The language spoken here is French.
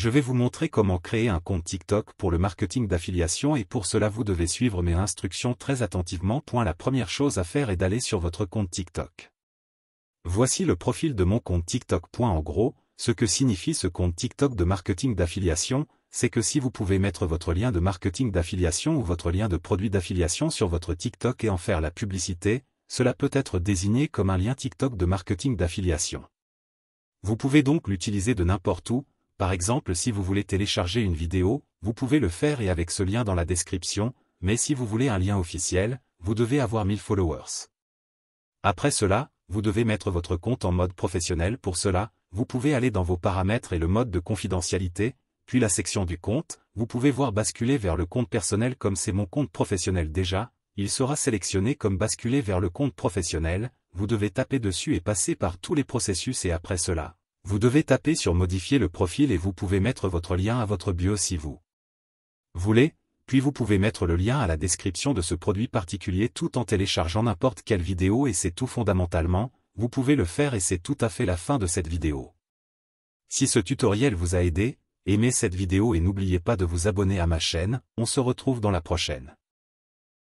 je vais vous montrer comment créer un compte TikTok pour le marketing d'affiliation et pour cela vous devez suivre mes instructions très attentivement. Point la première chose à faire est d'aller sur votre compte TikTok. Voici le profil de mon compte TikTok. en gros, ce que signifie ce compte TikTok de marketing d'affiliation, c'est que si vous pouvez mettre votre lien de marketing d'affiliation ou votre lien de produit d'affiliation sur votre TikTok et en faire la publicité, cela peut être désigné comme un lien TikTok de marketing d'affiliation. Vous pouvez donc l'utiliser de n'importe où, par exemple si vous voulez télécharger une vidéo, vous pouvez le faire et avec ce lien dans la description, mais si vous voulez un lien officiel, vous devez avoir 1000 followers. Après cela, vous devez mettre votre compte en mode professionnel pour cela, vous pouvez aller dans vos paramètres et le mode de confidentialité, puis la section du compte, vous pouvez voir basculer vers le compte personnel comme c'est mon compte professionnel déjà, il sera sélectionné comme basculer vers le compte professionnel, vous devez taper dessus et passer par tous les processus et après cela, vous devez taper sur Modifier le profil et vous pouvez mettre votre lien à votre bio si vous voulez, puis vous pouvez mettre le lien à la description de ce produit particulier tout en téléchargeant n'importe quelle vidéo et c'est tout fondamentalement, vous pouvez le faire et c'est tout à fait la fin de cette vidéo. Si ce tutoriel vous a aidé, aimez cette vidéo et n'oubliez pas de vous abonner à ma chaîne, on se retrouve dans la prochaine.